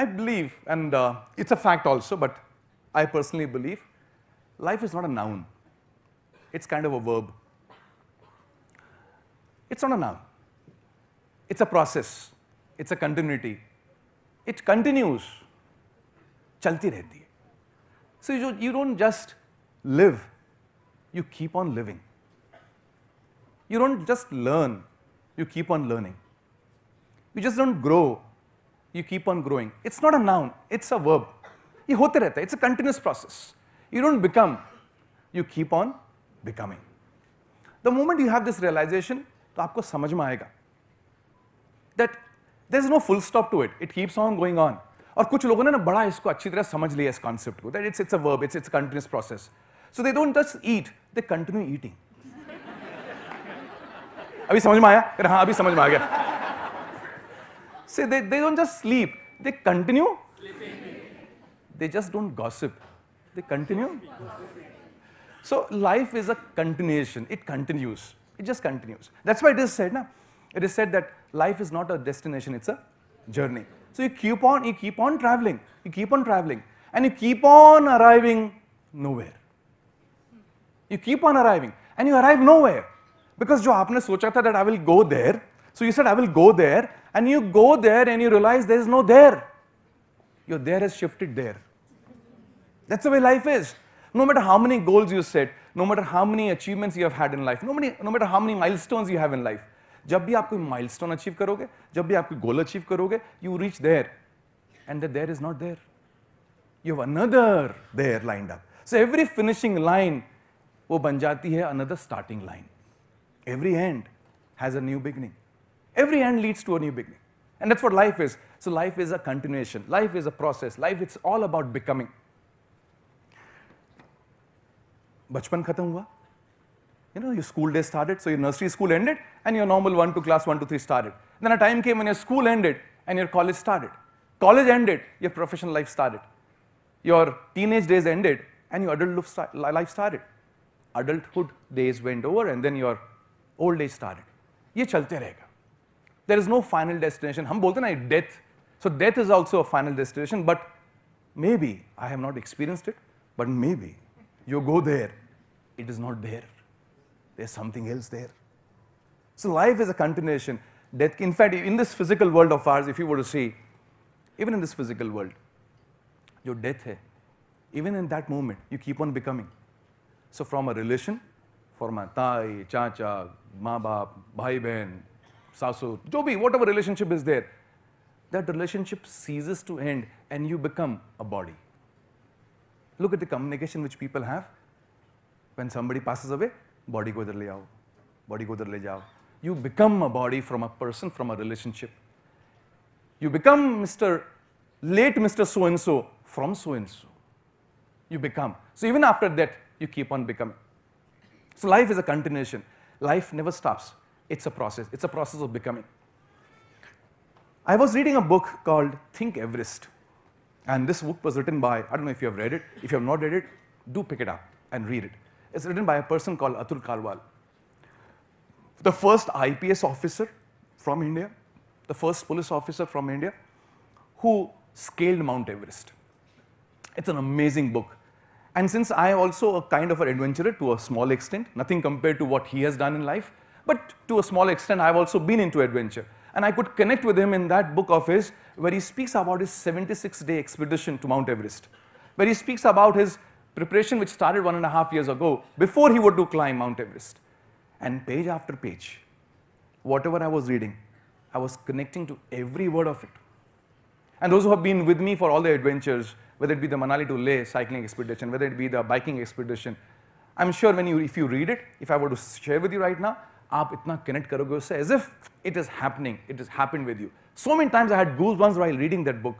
I believe, and uh, it's a fact also, but I personally believe life is not a noun. It's kind of a verb. It's not a noun. It's a process. It's a continuity. It continues. Chalti rehti. So you, you don't just live, you keep on living. You don't just learn, you keep on learning. You just don't grow, you keep on growing it's not a noun it's a verb ये होते रहता है it's a continuous process you don't become you keep on becoming the moment you have this realisation तो आपको समझ में आएगा that there is no full stop to it it keeps on going on और कुछ लोगों ने ना बड़ा इसको अच्छी तरह समझ लिया इस कॉन्सेप्ट को that it's it's a verb it's it's continuous process so they don't just eat they continue eating अभी समझ में आया हाँ अभी समझ में आ गया See, they, they don't just sleep, they continue. Sleeping. They just don't gossip, they continue. So life is a continuation, it continues, it just continues. That's why it is said, na? it is said that life is not a destination, it's a journey. So you keep on, you keep on traveling, you keep on traveling and you keep on arriving nowhere. You keep on arriving and you arrive nowhere because you have socha tha that I will go there, so you said, I will go there, and you go there and you realize there is no there. Your there has shifted there. That's the way life is. No matter how many goals you set, no matter how many achievements you have had in life, no, many, no matter how many milestones you have in life, जब भी आप कोई milestone achieve करोगे जब भी आप कोई goal achieve करोगे you reach there and the there is not there you have another there lined up so every finishing line वो बन जाती है another starting line every end has a new beginning Every end leads to a new beginning. And that's what life is. So life is a continuation. Life is a process. Life, it's all about becoming. Bachpan खत्म हुआ you know, your school day started, so your nursery school ended, and your normal 1 to class 1 to 3 started. Then a time came when your school ended and your college started. College ended, your professional life started. Your teenage days ended, and your adult life started. Adulthood days went over, and then your old age started. ये चलते रहेगा there is no final destination. हम बोलते ना death. So death is also a final destination, but maybe I have not experienced it, but maybe you go there, it is not there. There's something else there. So life is a continuation. Death, in fact, in this physical world of ours, if you were to see, even in this physical world, your death hai. Even in that moment, you keep on becoming. So from a relation, from a tai, cha, ma-bap, bhai-ben, Sasu, Joby, whatever relationship is there, that relationship ceases to end and you become a body. Look at the communication which people have. When somebody passes away, body go le body go le You become a body from a person, from a relationship. You become Mr. late Mr. So and so from so and so. You become. So even after that, you keep on becoming. So life is a continuation. Life never stops. It's a process. It's a process of becoming. I was reading a book called Think Everest. And this book was written by, I don't know if you have read it. If you have not read it, do pick it up and read it. It's written by a person called Atul Kalwal, The first IPS officer from India, the first police officer from India who scaled Mount Everest. It's an amazing book. And since I am also a kind of an adventurer to a small extent, nothing compared to what he has done in life, but to a small extent, I've also been into adventure. And I could connect with him in that book of his where he speaks about his 76 day expedition to Mount Everest, where he speaks about his preparation which started one and a half years ago before he would to climb Mount Everest. And page after page, whatever I was reading, I was connecting to every word of it. And those who have been with me for all the adventures, whether it be the Manali to Leh cycling expedition, whether it be the biking expedition, I'm sure when you, if you read it, if I were to share with you right now, आप इतना connect करोगे उससे as if it is happening it is happen with you so many times I had goose once while reading that book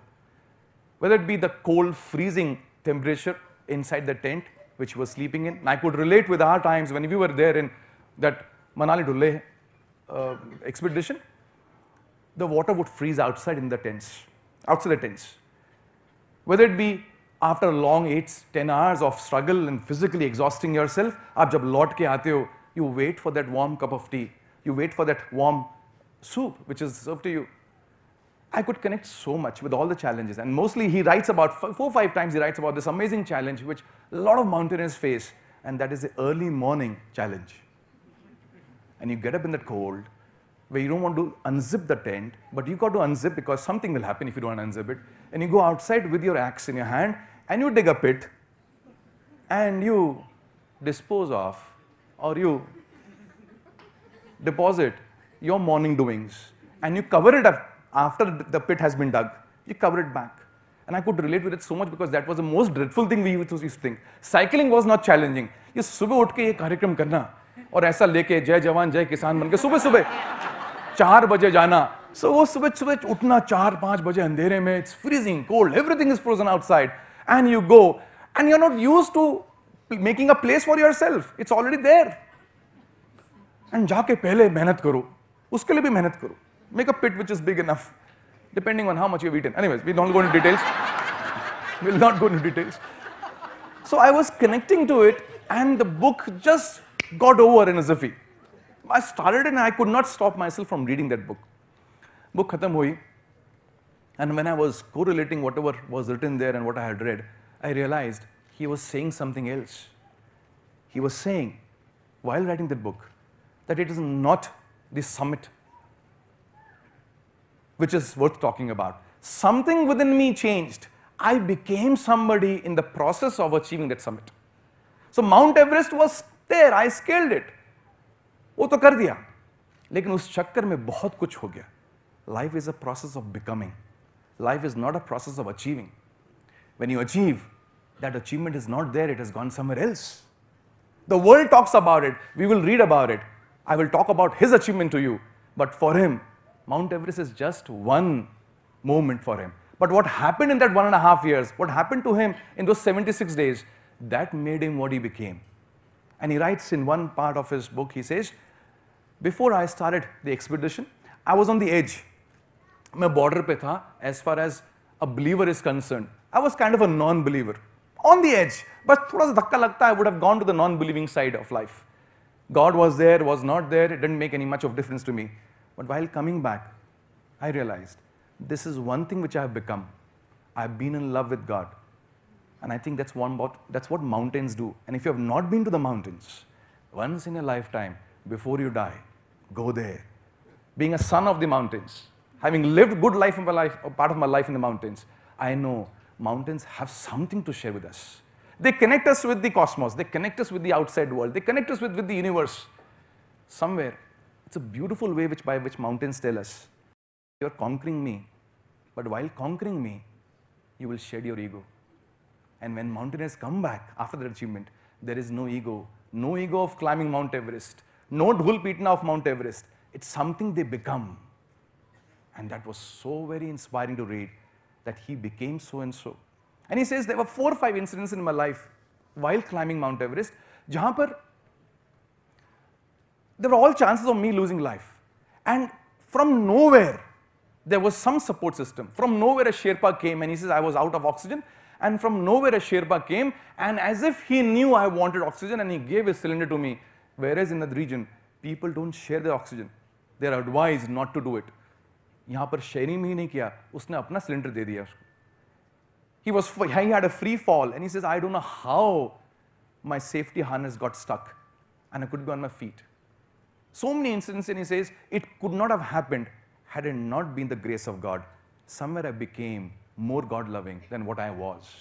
whether it be the cold freezing temperature inside the tent which we were sleeping in. And I could relate with our times when we were there in that Manali to Leh uh, expedition, the water would freeze outside in the tents, outside the tents. Whether it be after long 8, 10 hours of struggle and physically exhausting yourself, आप जब लौट के आते हो you wait for that warm cup of tea. You wait for that warm soup which is served to you. I could connect so much with all the challenges. And mostly he writes about, four or five times he writes about this amazing challenge which a lot of mountaineers face. And that is the early morning challenge. And you get up in that cold where you don't want to unzip the tent, but you got to unzip because something will happen if you don't unzip it. And you go outside with your axe in your hand and you dig a pit and you dispose of or you deposit your morning doings and you cover it up after the pit has been dug, you cover it back. And I could relate with it so much because that was the most dreadful thing we used to think. Cycling was not challenging. ये सुबह उठ के ये कार्यक्रम करना और ऐसा लेके जय जवान जय किसान बन के सुबह सुबह चार बजे जाना सो वो सुबह सुबह उठना चार पाँच बजे अंधेरे में it's freezing cold everything is frozen outside and you go and you are not use to making a place for yourself. It's already there. And जाके पहले मेहनत करो उसके लिए भी मेहनत Make a pit which is big enough, depending on how much you've eaten. Anyways, we do not go into details. we'll not go into details. So I was connecting to it, and the book just got over in a jiffy. I started and I could not stop myself from reading that book. Book khatam hui. And when I was correlating whatever was written there and what I had read, I realized he was saying something else. He was saying, while writing that book, that it is not the summit which is worth talking about. Something within me changed. I became somebody in the process of achieving that summit. So Mount Everest was there, I scaled it. वो तो कर दिया लेकिन उस चक्कर में बहुत कुछ हो गया life is a process of becoming life is not a process of that achievement is not there, it has gone somewhere else. The world talks about it, we will read about it. I will talk about his achievement to you. But for him, Mount Everest is just one moment for him. But what happened in that one and a half years, what happened to him in those 76 days, that made him what he became. And he writes in one part of his book, he says, Before I started the expedition, I was on the edge. my border pe thā. As far as a believer is concerned, I was kind of a non-believer." on the edge but thoda sa I would have gone to the non-believing side of life. God was there, was not there, it didn't make any much of difference to me. But while coming back, I realized this is one thing which I have become. I've been in love with God. And I think that's, one what, that's what mountains do. And if you have not been to the mountains, once in a lifetime, before you die, go there. Being a son of the mountains, having lived good life in my life, part of my life in the mountains, I know mountains have something to share with us. They connect us with the cosmos, they connect us with the outside world, they connect us with, with the universe. Somewhere, it's a beautiful way which, by which mountains tell us, you're conquering me, but while conquering me, you will shed your ego. And when mountaineers come back after that achievement, there is no ego, no ego of climbing Mount Everest, no Dhul of Mount Everest. It's something they become. And that was so very inspiring to read that he became so and so. And he says there were four or five incidents in my life while climbing Mount Everest, जहाँ there were all chances of me losing life. And from nowhere, there was some support system. From nowhere, a Sherpa came and he says, I was out of oxygen. And from nowhere, a Sherpa came and as if he knew I wanted oxygen and he gave his cylinder to me. Whereas in that region, people don't share their oxygen. They're advised not to do it. यहाँ पर शेरिंग ही नहीं किया उसने अपना cylinder दे दिया he was he had a free fall and he says i don't know how my safety harness got stuck and i couldn't be on my feet so many incidents and he says it could not have happened had it not been the grace of god somewhere i became more god loving than what i was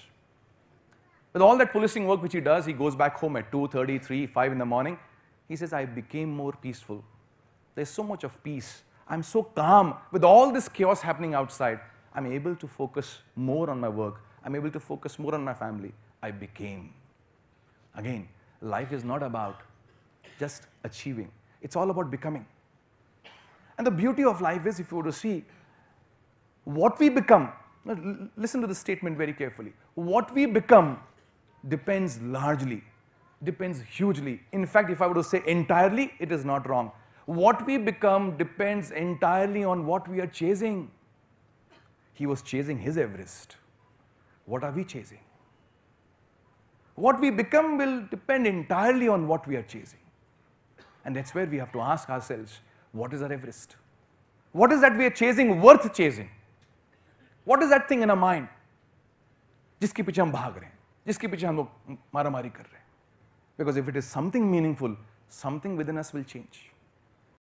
with all that policing work which he does he goes back home at 2:30 3 5 in the morning he says i became more peaceful there's so much of peace I'm so calm. With all this chaos happening outside, I'm able to focus more on my work. I'm able to focus more on my family. I became. Again, life is not about just achieving. It's all about becoming. And the beauty of life is if you were to see what we become, listen to the statement very carefully. What we become depends largely, depends hugely. In fact, if I were to say entirely, it is not wrong. What we become depends entirely on what we are chasing. He was chasing his Everest. What are we chasing? What we become will depend entirely on what we are chasing. And that's where we have to ask ourselves what is our Everest? What is that we are chasing worth chasing? What is that thing in our mind जिसके पीछे हम भाग रहे हैं जिसके पीछे हम लोग मारामारी कर रहे हैं because if it is something meaningful something with in us will change